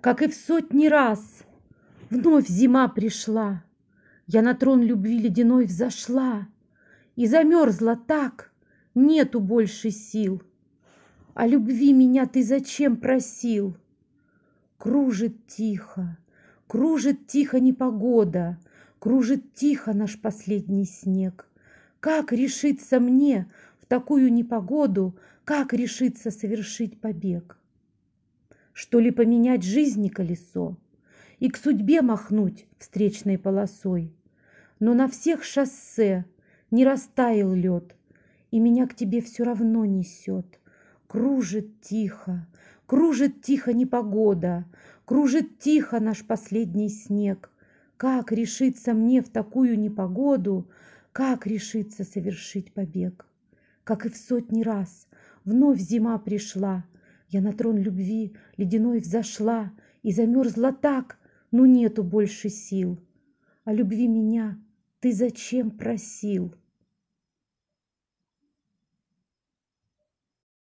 как и в сотни раз. Вновь зима пришла, я на трон любви ледяной взошла и замерзла так, нету больше сил. А любви меня ты зачем просил? Кружит тихо, кружит тихо непогода, кружит тихо наш последний снег. Как решиться мне в такую непогоду, как решиться совершить побег? что ли поменять жизни колесо и к судьбе махнуть встречной полосой. Но на всех шоссе не растаял лед, и меня к тебе все равно несет. Кружит тихо, кружит тихо непогода, кружит тихо наш последний снег. Как решиться мне в такую непогоду, как решиться совершить побег? Как и в сотни раз, вновь зима пришла, я на трон любви ледяной взошла И замерзла так, но нету больше сил. А любви меня ты зачем просил?